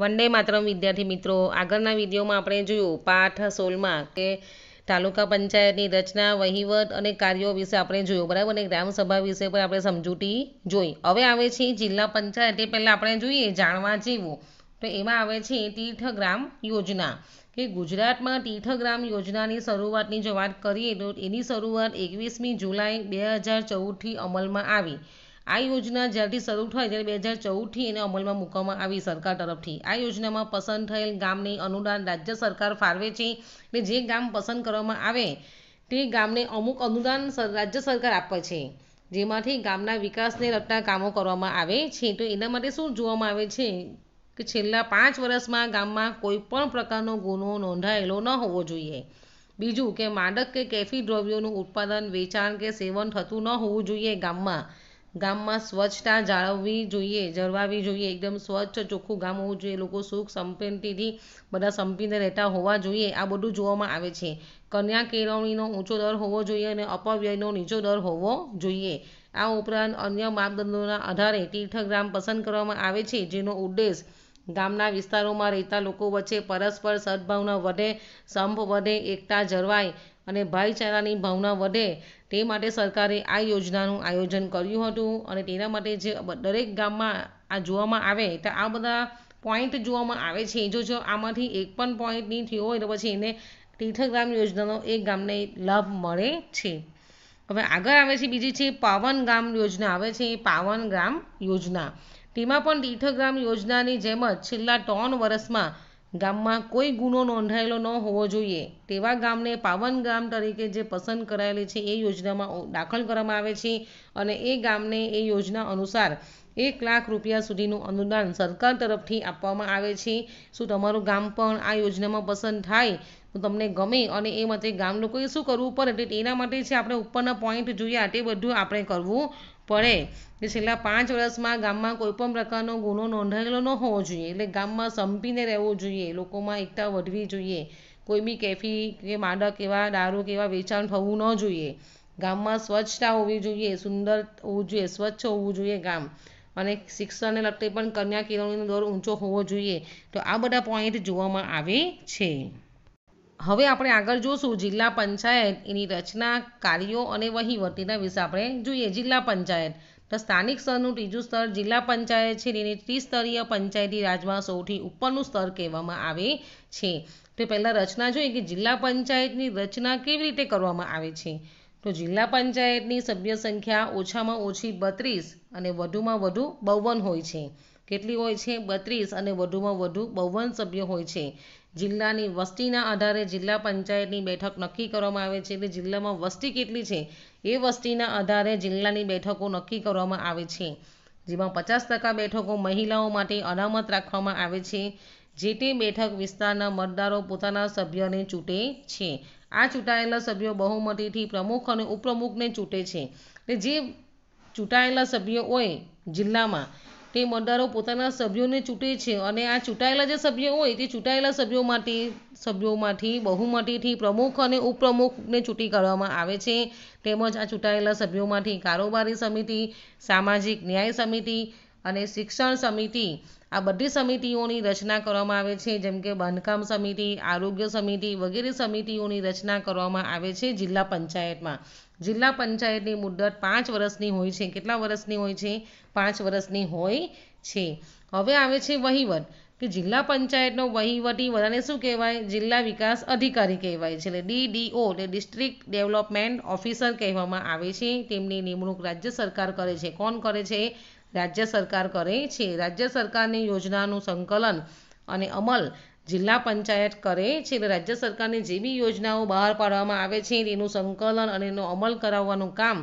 વંદે માતરમ વિદ્યાર્થી મિત્રો આગળના વિડીયોમાં આપણે જોયું પાઠ સોલમાં કે તાલુકા પંચાયતની રચના વહીવટ અને કાર્યો વિશે આપણે જોયું બરાબર અને ગ્રામસભા વિશે પણ આપણે સમજૂતી જોઈ હવે આવે છે જિલ્લા પંચાયત એ પહેલાં આપણે જોઈએ જાણવા જેવું તો એમાં આવે છે તીર્થગ્રામ યોજના કે ગુજરાતમાં તીર્થગ્રામ યોજનાની શરૂઆતની જો વાત કરીએ તો એની શરૂઆત એકવીસમી જુલાઈ બે હજાર ચૌદથી અમલમાં આવી આ યોજના જ્યારથી શરૂ થઈ ત્યારે બે હજાર ચૌદથી એને અમલમાં મૂકવામાં આવી સરકાર તરફથી આ યોજનામાં પસંદ થયેલ ગામને અનુદાન રાજ્ય સરકાર ફાળવે છે ને જે ગામ પસંદ કરવામાં આવે તે ગામને અમુક અનુદાન રાજ્ય સરકાર આપે છે જેમાંથી ગામના વિકાસને લગતા કામો કરવામાં આવે છે તો એના માટે શું જોવામાં આવે છે કે છેલ્લા પાંચ વર્ષમાં ગામમાં કોઈ પણ પ્રકારનો ગુનો નોંધાયેલો ન હોવો જોઈએ બીજું કે માદક કે કેફી દ્રવ્યોનું ઉત્પાદન વેચાણ કે સેવન થતું ન હોવું જોઈએ ગામમાં ગામમાં સ્વચ્છતા જાળવવી જોઈએ જળવાવી જોઈએ એકદમ સ્વચ્છ ચોખ્ખું ગામ હોવું જોઈએ લોકો સુખ સંપન્નતિથી બધા સંપીને રહેતા હોવા જોઈએ આ બધું જોવામાં આવે છે કન્યા કેળવણીનો ઊંચો દર હોવો જોઈએ અને અપવ્યયનો નીચો દર હોવો જોઈએ આ ઉપરાંત અન્ય માપદંડોના આધારે તીર્થગ્રામ પસંદ કરવામાં આવે છે જેનો ઉદ્દેશ ગામના વિસ્તારોમાં રહેતા લોકો વચ્ચે પરસ્પર સદભાવના વધે સંપ વધે એકતા જળવાય અને ભાઈચારાની ભાવના વધે તે માટે સરકારે આ યોજનાનું આયોજન કર્યું હતું અને તેના માટે જે દરેક ગામમાં આ જોવામાં આવે તો આ બધા પોઈન્ટ જોવામાં આવે છે જો જો આમાંથી એક પણ પોઈન્ટ નહીં થયો હોય તો પછી એને તીર્થગ્રામ યોજનાનો એક ગામને લાભ મળે છે હવે આગળ આવે છે બીજી છે પાવન ગ્રામ યોજના આવે છે પાવન ગ્રામ યોજના તેમાં પણ તીર્થગ્રામ યોજનાની જેમ જ છેલ્લા ત્રણ વર્ષમાં ગામમાં કોઈ ગુનો નોંધાયેલો ન હોવો જોઈએ તેવા ગામને પાવન ગામ તરીકે જે પસંદ કરાયેલી છે એ યોજનામાં દાખલ કરવામાં આવે છે અને એ ગામને એ યોજના અનુસાર એક લાખ રૂપિયા સુધીનું અનુદાન સરકાર તરફથી આપવામાં આવે છે શું તમારું ગામ પણ આ યોજનામાં પસંદ થાય તો તમને ગમે અને એ માટે ગામ લોકોએ શું કરવું પડે તેના માટે છે આપણે ઉપરના પોઈન્ટ જોયા તે બધું આપણે કરવું પડે કે છેલ્લા પાંચ વર્ષમાં ગામમાં કોઈપણ પ્રકારનો ગુનો નોંધાયેલો ન હોવો જોઈએ એટલે ગામમાં સંપીને રહેવું જોઈએ લોકોમાં એકતા વધવી જોઈએ કોઈ બી કેફી કે માદક એવા દારૂ કે એવા વેચાણ થવું ન જોઈએ ગામમાં સ્વચ્છતા હોવી જોઈએ સુંદર હોવું જોઈએ સ્વચ્છ હોવું જોઈએ ગામ અને શિક્ષણને લગતી પણ કન્યા કેળવણીનો દર ઊંચો હોવો જોઈએ તો આ બધા પોઈન્ટ જોવામાં આવે છે હવે આપણે આગળ જોશું જિલ્લા પંચાયત એની રચના કાર્યો અને વહીવટ વિશે આપણે જોઈએ જિલ્લા પંચાયત તો સ્થાનિક સ્તરનું ત્રીજું સ્તર જિલ્લા પંચાયત છે તેને ત્રિસ્તરીય પંચાયતી રાજમાં સૌથી ઉપરનું સ્તર કહેવામાં આવે છે તો પહેલાં રચના જોઈએ કે જિલ્લા પંચાયતની રચના કેવી રીતે કરવામાં આવે છે તો જિલ્લા પંચાયતની સભ્ય સંખ્યા ઓછામાં ઓછી બત્રીસ અને વધુમાં વધુ બાવન હોય છે કેટલી હોય છે બત્રીસ અને વધુમાં વધુ બાવન સભ્યો હોય છે જિલ્લાની વસ્તીના આધારે જિલ્લા પંચાયતની બેઠક નક્કી કરવામાં આવે છે એટલે જિલ્લામાં વસ્તી કેટલી છે એ વસ્તીના આધારે જિલ્લાની બેઠકો નક્કી કરવામાં આવે છે જેમાં પચાસ ટકા બેઠકો મહિલાઓ માટે અનામત રાખવામાં આવે છે જે તે બેઠક વિસ્તારના મતદારો પોતાના સભ્યોને ચૂંટે છે આ ચૂંટાયેલા સભ્યો બહુમતીથી પ્રમુખ અને ઉપપ્રમુખને ચૂંટે છે એટલે જે ચૂંટાયેલા સભ્યો હોય જિલ્લામાં તે મતદારો પોતાના સભ્યોને ચૂંટે છે અને આ ચૂંટાયેલા જે સભ્યો હોય તે ચૂંટાયેલા સભ્યો માટે સભ્યોમાંથી બહુમતીથી પ્રમુખ અને ઉપપ્રમુખને ચૂંટી કાઢવામાં આવે છે તેમજ આ ચૂંટાયેલા સભ્યોમાંથી કારોબારી સમિતિ સામાજિક ન્યાય સમિતિ અને શિક્ષણ સમિતિ આ બધી સમિતિઓની રચના કરવામાં આવે છે જેમ કે બાંધકામ સમિતિ આરોગ્ય સમિતિ વગેરે સમિતિઓની રચના કરવામાં આવે છે જિલ્લા પંચાયતમાં જિલ્લા પંચાયતની મુદત પાંચ વર્ષની હોય છે કેટલા વર્ષની હોય છે પાંચ વર્ષની હોય છે હવે આવે છે વહીવટ કે જિલ્લા પંચાયતનો વહીવટી વડાને શું કહેવાય જિલ્લા વિકાસ અધિકારી કહેવાય છે એટલે ડીડીઓ એટલે ડિસ્ટ્રિક્ટ ડેવલપમેન્ટ ઓફિસર કહેવામાં આવે છે તેમની નિમણૂક રાજ્ય સરકાર કરે છે કોણ કરે છે રાજ્ય સરકાર કરે છે રાજ્ય સરકારની યોજનાનું સંકલન અને અમલ જિલ્લા પંચાયત કરે છે એટલે રાજ્ય સરકારની જે બી યોજનાઓ બહાર પાડવામાં આવે છે તેનું સંકલન અને એનો અમલ કરાવવાનું કામ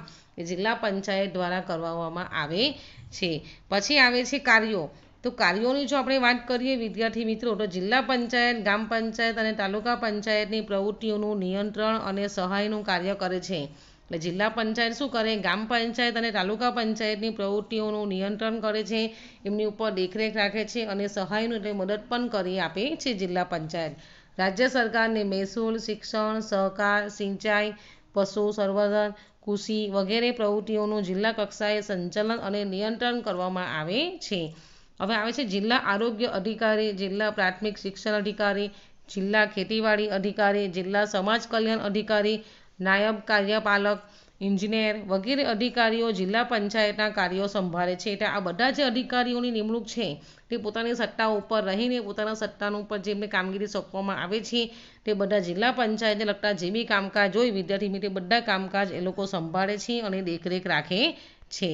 જિલ્લા પંચાયત દ્વારા કરવામાં આવે છે પછી આવે છે કાર્યો તો કાર્યોની જો આપણે વાત કરીએ વિદ્યાર્થી મિત્રો તો જિલ્લા પંચાયત ગામ પંચાયત અને તાલુકા પંચાયતની પ્રવૃત્તિઓનું નિયંત્રણ અને સહાયનું કાર્ય કરે છે એટલે જિલ્લા પંચાયત શું કરે ગામ પંચાયત અને તાલુકા પંચાયતની પ્રવૃત્તિઓનું નિયંત્રણ કરે છે એમની ઉપર દેખરેખ રાખે છે અને સહાયનું એટલે મદદ પણ કરી આપે છે જિલ્લા પંચાયત રાજ્ય સરકારને મહેસૂલ શિક્ષણ સહકાર સિંચાઈ પશુ સંવર્ધન કૃષિ વગેરે પ્રવૃત્તિઓનું જિલ્લા કક્ષાએ સંચાલન અને નિયંત્રણ કરવામાં આવે છે હવે આવે છે જિલ્લા આરોગ્ય અધિકારી જિલ્લા પ્રાથમિક શિક્ષણ અધિકારી જિલ્લા ખેતીવાડી અધિકારી જિલ્લા સમાજ કલ્યાણ અધિકારી નાયબ કાર્યપાલક ઇન્જિનિયર વગેરે અધિકારીઓ જિલ્લા પંચાયતના કાર્યો સંભાળે છે એટલે આ બધા જે અધિકારીઓની નિમણૂક છે તે પોતાની સત્તા ઉપર રહીને પોતાના સત્તાનું ઉપર જેમને કામગીરી સોંપવામાં આવે છે તે બધા જિલ્લા પંચાયતને લગતા જે બી કામકાજ હોય વિદ્યાર્થી તે બધા કામકાજ એ લોકો સંભાળે છે અને દેખરેખ રાખે છે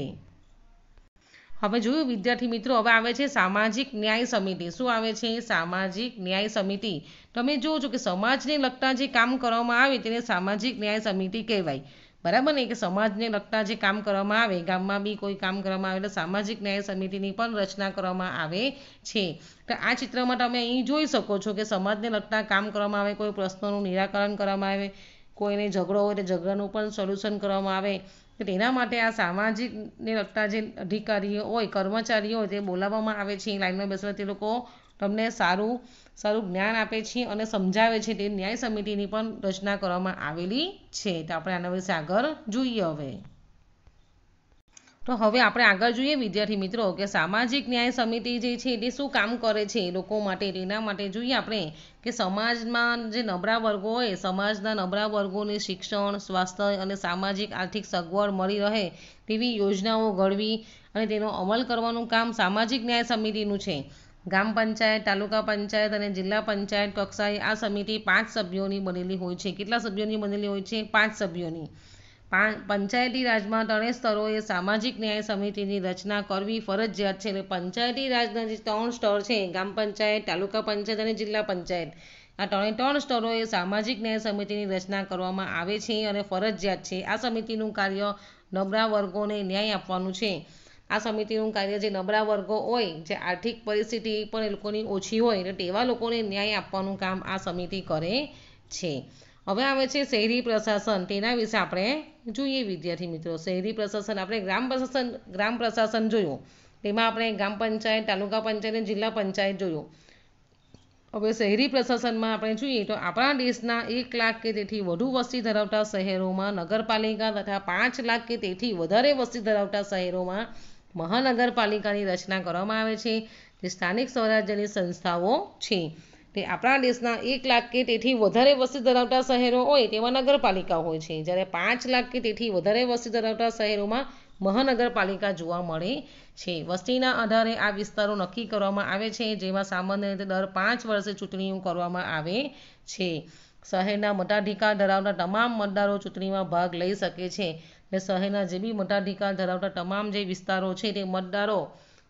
હવે જોયું વિદ્યાર્થી મિત્રો હવે આવે છે સામાજિક ન્યાય સમિતિ શું આવે છે સામાજિક ન્યાય સમિતિ તમે જોવો છો કે સમાજને લગતા જે કામ કરવામાં આવે તેને સામાજિક ન્યાય સમિતિ કહેવાય બરાબર ને કે સમાજને લગતા જે કામ કરવામાં આવે ગામમાં બી કોઈ કામ કરવામાં આવે એટલે સામાજિક ન્યાય સમિતિની પણ રચના કરવામાં આવે છે તો આ ચિત્રમાં તમે અહીં જોઈ શકો છો કે સમાજને લગતા કામ કરવામાં આવે કોઈ પ્રશ્નોનું નિરાકરણ કરવામાં આવે કોઈને ઝઘડો હોય તો ઝઘડાનું પણ સોલ્યુશન કરવામાં આવે તેના માટે આ સામાજિકને લગતા જે અધિકારીઓ હોય કર્મચારીઓ હોય તે બોલાવવામાં આવે છે લાઇનમાં બેસવા તે લોકો તમને સારું સારું જ્ઞાન આપે છે અને સમજાવે છે તે ન્યાય સમિતિની પણ રચના કરવામાં આવેલી છે તો આપણે આના વિશે આગળ જોઈએ હવે તો હવે આપણે આગળ જોઈએ વિદ્યાર્થી મિત્રો કે સામાજિક ન્યાય સમિતિ જે છે એ શું કામ કરે છે લોકો માટે તેના માટે જોઈએ આપણે કે સમાજમાં જે નબળા વર્ગો હોય સમાજના નબળા વર્ગોને શિક્ષણ સ્વાસ્થ્ય અને સામાજિક આર્થિક સગવડ મળી રહે તેવી યોજનાઓ ઘડવી અને તેનો અમલ કરવાનું કામ સામાજિક ન્યાય સમિતિનું છે ગ્રામ પંચાયત તાલુકા પંચાયત અને જિલ્લા પંચાયત કક્ષાએ આ સમિતિ પાંચ સભ્યોની બનેલી હોય છે કેટલા સભ્યોની બનેલી હોય છે પાંચ સભ્યોની પંચાયતી રાજમાં ત્રણેય સ્તરોએ સામાજિક ન્યાય સમિતિની રચના કરવી ફરજિયાત છે એટલે પંચાયતી રાજના જે ત્રણ સ્તર છે ગામ પંચાયત તાલુકા પંચાયત અને જિલ્લા પંચાયત આ ત્રણે ત્રણ સ્તરોએ સામાજિક ન્યાય સમિતિની રચના કરવામાં આવે છે અને ફરજિયાત છે આ સમિતિનું કાર્ય નબળા વર્ગોને ન્યાય આપવાનું છે આ સમિતિનું કાર્ય જે નબળા વર્ગો હોય જે આર્થિક પરિસ્થિતિ પણ એ લોકોની ઓછી હોય એટલે તેવા લોકોને ન્યાય આપવાનું કામ આ સમિતિ કરે છે હવે આવે છે શહેરી પ્રશાસન તેના વિશે આપણે જોઈએ વિદ્યાર્થી મિત્રો શહેરી પ્રશાસન આપણે ગ્રામ પ્રશાસન ગ્રામ પ્રશાસન જોયું તેમાં આપણે ગ્રામ પંચાયત તાલુકા પંચાયત અને જિલ્લા પંચાયત જોયું હવે શહેરી પ્રશાસનમાં આપણે જોઈએ તો આપણા દેશના એક લાખ કે તેથી વધુ વસ્તી ધરાવતા શહેરોમાં નગરપાલિકા તથા પાંચ લાખ કે તેથી વધારે વસ્તી ધરાવતા શહેરોમાં મહાનગરપાલિકાની રચના કરવામાં આવે છે જે સ્થાનિક સ્વરાજ્યની સંસ્થાઓ છે તે આપણા દેશના એક લાખ કે તેથી વધારે વસ્તી ધરાવતા શહેરો હોય તેવા નગરપાલિકા હોય છે જ્યારે પાંચ લાખ કે તેથી વધારે વસ્તી ધરાવતા શહેરોમાં મહાનગરપાલિકા જોવા મળે છે વસ્તીના આધારે આ વિસ્તારો નક્કી કરવામાં આવે છે જેમાં સામાન્ય રીતે દર પાંચ વર્ષે ચૂંટણીઓ કરવામાં આવે છે શહેરના મતાધિકાર ધરાવતા તમામ મતદારો ચૂંટણીમાં ભાગ લઈ શકે છે ને શહેરના જે બી મતાધિકાર ધરાવતા તમામ જે વિસ્તારો છે તે મતદારો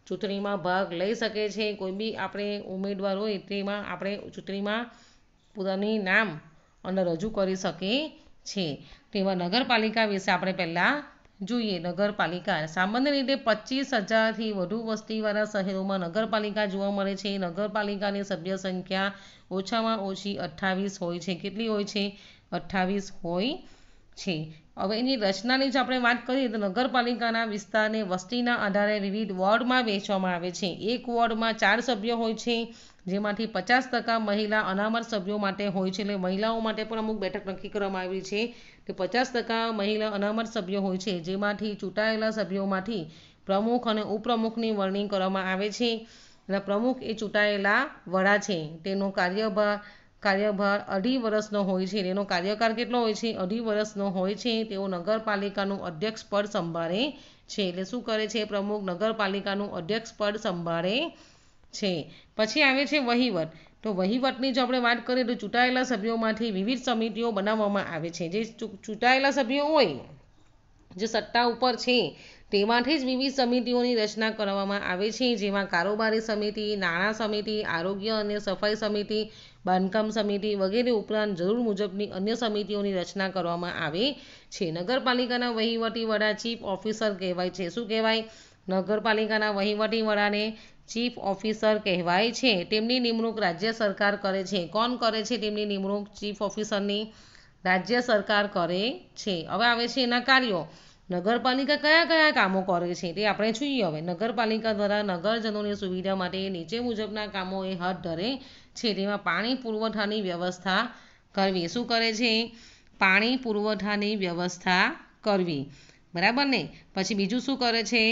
ચૂંટણીમાં ભાગ લઈ શકે છે કોઈ બી આપણે ઉમેદવાર હોય તેમાં આપણે ચૂંટણીમાં પોતાની નામ અને રજૂ કરી શકીએ છીએ તેમાં નગરપાલિકા વિશે આપણે પહેલાં જોઈએ નગરપાલિકા સામાન્ય રીતે પચીસ હજારથી વધુ વસ્તીવાળા શહેરોમાં નગરપાલિકા જોવા મળે છે નગરપાલિકાની સભ્ય સંખ્યા ઓછામાં ઓછી અઠ્ઠાવીસ હોય છે કેટલી હોય છે અઠ્ઠાવીસ હોય છે હવે એની રચનાની જ આપણે વાત કરીએ તો નગરપાલિકાના વિસ્તારને વસ્તીના આધારે વિવિધ વોર્ડમાં વહેંચવામાં આવે છે એક વોર્ડમાં ચાર સભ્યો હોય છે જેમાંથી પચાસ ટકા મહિલા અનામત સભ્યો માટે હોય છે એટલે મહિલાઓ માટે પણ અમુક બેઠક નક્કી કરવામાં આવી છે કે પચાસ ટકા મહિલા અનામત સભ્યો હોય છે જેમાંથી ચૂંટાયેલા સભ્યોમાંથી પ્રમુખ અને ઉપપ્રમુખની વરણી કરવામાં આવે છે અને પ્રમુખ એ ચૂંટાયેલા વડા છે તેનો કાર્યભાર કાર્યભાર અઢી વર્ષનો હોય છે તેનો કાર્યકાળ કેટલો હોય છે અઢી વર્ષનો હોય છે તેઓ નગરપાલિકાનું અધ્યક્ષ પદ સંભાળે છે એટલે શું કરે છે પ્રમુખ નગરપાલિકાનું અધ્યક્ષ પદ સંભાળે છે પછી આવે છે વહીવટ તો વહીવટની જો આપણે વાત કરીએ તો ચૂંટાયેલા સભ્યોમાંથી વિવિધ સમિતિઓ બનાવવામાં આવે છે જે ચૂંટાયેલા સભ્યો હોય જે સત્તા ઉપર છે તેમાંથી જ વિવિધ સમિતિઓની રચના કરવામાં આવે છે જેમાં કારોબારી સમિતિ નાણાં સમિતિ આરોગ્ય અને સફાઈ સમિતિ બાંધકામ સમિતિ વગેરે ઉપરાંત જરૂર મુજબની અન્ય સમિતિઓની રચના કરવામાં આવે છે નગરપાલિકાના વહીવટી વડા ચીફ ઓફિસર કહેવાય છે શું કહેવાય નગરપાલિકાના વહીવટી વડાને ચીફ ઓફિસર કહેવાય છે તેમની નિમણૂક રાજ્ય સરકાર કરે છે કોણ કરે છે તેમની નિમણૂક ચીફ ઓફિસરની રાજ્ય સરકાર કરે છે હવે આવે છે એના કાર્યો નગરપાલિકા કયા કયા કામો કરે છે તે આપણે જોઈએ હવે નગરપાલિકા દ્વારા નગરજનોની સુવિધા માટે નીચે મુજબના કામો એ હાથ ધરે છે તેમાં પાણી પુરવઠાની વ્યવસ્થા કરવી શું કરે છે પાણી પુરવઠાની વ્યવસ્થા કરવી બરાબર ને પછી બીજું શું કરે છે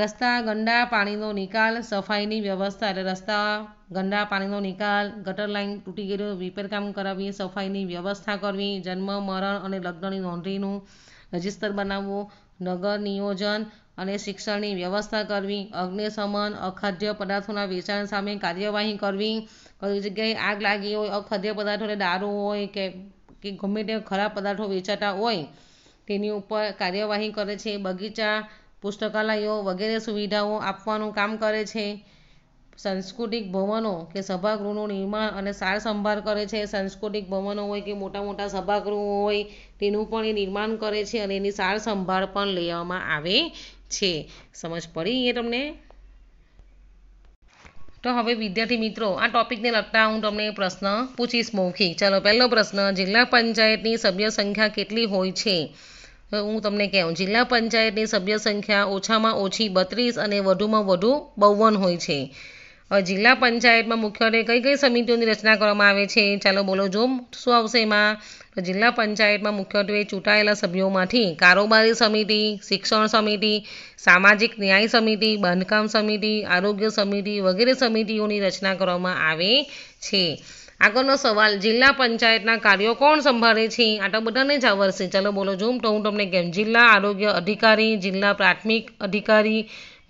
રસ્તા ગંદા પાણીનો નિકાલ સફાઈની વ્યવસ્થા એટલે રસ્તા ગંદા પાણીનો નિકાલ ગટર લાઈન તૂટી ગયેલું રિપેર કામ કરાવી સફાઈની વ્યવસ્થા કરવી જન્મ મરણ અને લગ્નની નોંધણીનું રજિસ્ટર બનાવવું નગર નિયોજન અને શિક્ષણની વ્યવસ્થા કરવી અગ્નિશમન અખાદ્ય પદાર્થોના વેચાણ સામે કાર્યવાહી કરવી કોઈ જગ્યાએ આગ લાગી હોય અખાદ્ય પદાર્થોને દારૂ હોય કે કે ગમે તે ખરાબ પદાર્થો વેચાતા હોય તેની ઉપર કાર્યવાહી કરે છે બગીચા પુસ્તકાલયો વગેરે સુવિધાઓ આપવાનું કામ કરે છે સાંસ્કૃતિક ભવનો કે સભાગૃહનું નિર્માણ અને સાર સંભાળ કરે છે સાંસ્કૃતિક ભવનો હોય કે મોટા મોટા સભાગૃહો હોય તેનું પણ એ નિર્માણ કરે છે અને એની સાર સંભાળ પણ લેવામાં આવે છે સમજ પડી એ તમને તો હવે વિદ્યાર્થી મિત્રો આ ટોપિકને લગતા હું તમને પ્રશ્ન પૂછીશ મૌખિક ચાલો પહેલો પ્રશ્ન જિલ્લા પંચાયતની સભ્ય સંખ્યા કેટલી હોય છે હું તમને કહું જિલ્લા પંચાયતની સભ્ય સંખ્યા ઓછામાં ઓછી બત્રીસ અને વધુમાં વધુ બાવન હોય છે જિલ્લા પંચાયતમાં મુખ્યત્વે કઈ કઈ સમિતિઓની રચના કરવામાં આવે છે ચાલો બોલો જો શું આવશે એમાં જિલ્લા પંચાયતમાં મુખ્યત્વે ચૂંટાયેલા સભ્યોમાંથી કારોબારી સમિતિ શિક્ષણ સમિતિ સામાજિક ન્યાય સમિતિ બાંધકામ સમિતિ આરોગ્ય સમિતિ વગેરે સમિતિઓની રચના કરવામાં આવે છે આગળનો સવાલ જિલ્લા પંચાયતના કાર્યો કોણ સંભાળે છે આ તો બધાને જ આવડશે ચાલો બોલો જોમ તો હું તમને કેમ જિલ્લા આરોગ્ય અધિકારી જિલ્લા પ્રાથમિક અધિકારી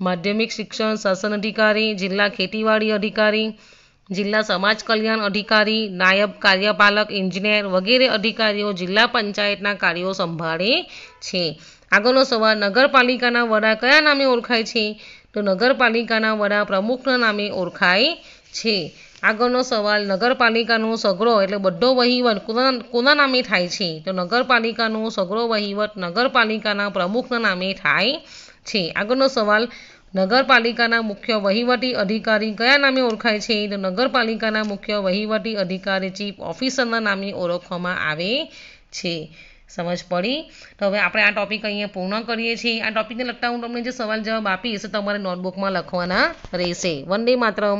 માધ્યમિક શિક્ષણ શાસન અધિકારી જિલ્લા ખેતીવાડી અધિકારી જિલ્લા સમાજ કલ્યાણ અધિકારી નાયબ કાર્યપાલક ઇજનેર વગેરે અધિકારીઓ જિલ્લા પંચાયતના કાર્યો સંભાળે છે આગળનો સવાલ નગરપાલિકાના વડા કયા નામે ઓળખાય છે તો નગરપાલિકાના વડા પ્રમુખના નામે ઓળખાય છે આગળનો સવાલ નગરપાલિકાનો સગરો એટલે બધો વહીવટ કોના નામે થાય છે તો નગરપાલિકાનો સગરો વહીવટ નગરપાલિકાના પ્રમુખના નામે થાય છે આગળનો સવાલ નગરપાલિકાના મુખ્ય વહીવટી અધિકારી કયા નામે ઓળખાય છે તો નગરપાલિકાના મુખ્ય વહીવટી અધિકારી ચીફ ઓફિસરના નામે ઓળખવામાં આવે છે સમજ પડી તો હવે આપણે આ ટોપિક અહીંયા પૂર્ણ કરીએ છીએ આ ટોપિકને લગતા હું તમને જે સવાલ જવાબ આપીશ તમારે નોટબુકમાં લખવાના રહેશે વંદે માત્રમ